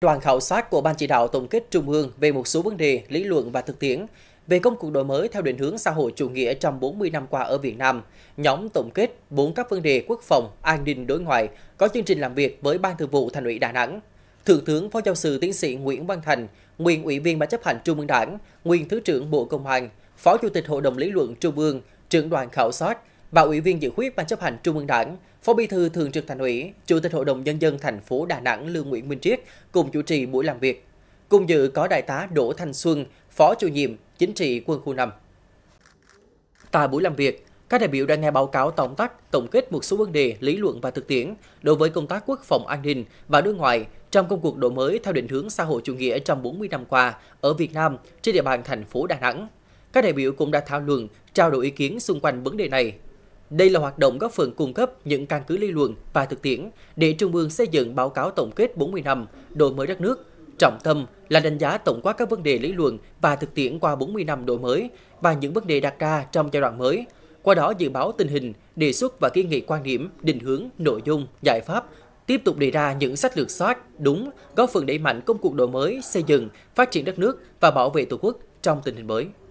Đoàn khảo sát của Ban chỉ đạo tổng kết Trung ương về một số vấn đề, lý luận và thực tiễn về công cuộc đổi mới theo định hướng xã hội chủ nghĩa trong 40 năm qua ở Việt Nam, nhóm tổng kết bốn các vấn đề quốc phòng, an ninh, đối ngoại có chương trình làm việc với Ban Thường vụ Thành ủy Đà Nẵng. Thượng tướng Phó giáo sư tiến sĩ Nguyễn Văn Thành, nguyên ủy viên Ban chấp hành Trung ương Đảng, nguyên Thứ trưởng Bộ Công an, Phó Chủ tịch Hội đồng lý luận Trung ương, trưởng đoàn khảo sát và Ủy viên dự khuyết Ban chấp hành Trung ương Đảng, Phó Bí thư Thường trực Thành ủy, Chủ tịch Hội đồng Nhân dân thành phố Đà Nẵng Lương Nguyễn Minh Triết cùng chủ trì buổi làm việc. Cùng dự có Đại tá Đỗ Thanh Xuân, Phó chủ nhiệm Chính trị quân khu 5. Tại buổi làm việc, các đại biểu đã nghe báo cáo tổng tắt, tổng kết một số vấn đề lý luận và thực tiễn đối với công tác quốc phòng an ninh và đối ngoại trong công cuộc đổi mới theo định hướng xã hội chủ nghĩa trong 40 năm qua ở Việt Nam trên địa bàn thành phố Đà Nẵng. Các đại biểu cũng đã thảo luận, trao đổi ý kiến xung quanh vấn đề này đây là hoạt động góp phần cung cấp những căn cứ lý luận và thực tiễn để Trung ương xây dựng báo cáo tổng kết 40 năm đổi mới đất nước. Trọng tâm là đánh giá tổng quát các vấn đề lý luận và thực tiễn qua 40 năm đổi mới và những vấn đề đặt ra trong giai đoạn mới. Qua đó dự báo tình hình, đề xuất và kiến nghị quan điểm, định hướng, nội dung, giải pháp tiếp tục đề ra những sách lược soát đúng, góp phần đẩy mạnh công cuộc đổi mới, xây dựng, phát triển đất nước và bảo vệ Tổ quốc trong tình hình mới.